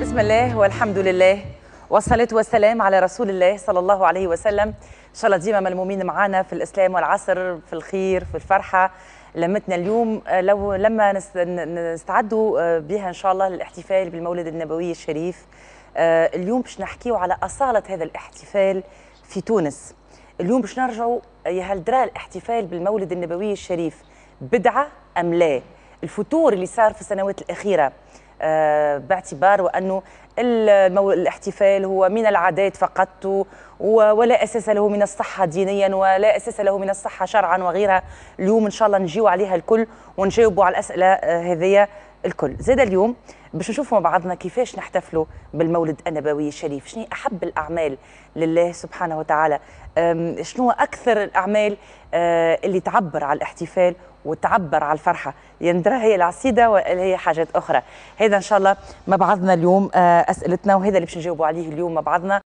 بسم الله والحمد لله والصلاة والسلام على رسول الله صلى الله عليه وسلم إن شاء الله ديما ملمومين معانا في الإسلام والعصر في الخير في الفرحة لمتنا اليوم آه، لو لما نستعدوا آه، بها إن شاء الله للاحتفال بالمولد النبوي الشريف آه، اليوم باش نحكيو على أصالة هذا الاحتفال في تونس اليوم باش نرجعوا يا هل درا الاحتفال بالمولد النبوي الشريف بدعة أم لا الفتور اللي صار في السنوات الأخيرة آه، باعتبار وأنه الاحتفال هو من العادات فقط ولا أساس له من الصحة دينيا ولا أساس له من الصحة شرعا وغيرها اليوم إن شاء الله نجيو عليها الكل ونجاوبوا على الأسئلة آه، هذه الكل زاد اليوم باش نشوفوا مع بعضنا كيفاش نحتفلوا بالمولد النبوي الشريف شنو أحب الأعمال لله سبحانه وتعالى شنو أكثر الأعمال آه، اللي تعبر على الاحتفال وتعبر على الفرحة يندرى يعني هي العصيدة ولا هي حاجات أخرى هذا إن شاء الله مع بعضنا اليوم آه، أسئلتنا وهذا اللي باش نجاوبوا عليه اليوم مع بعضنا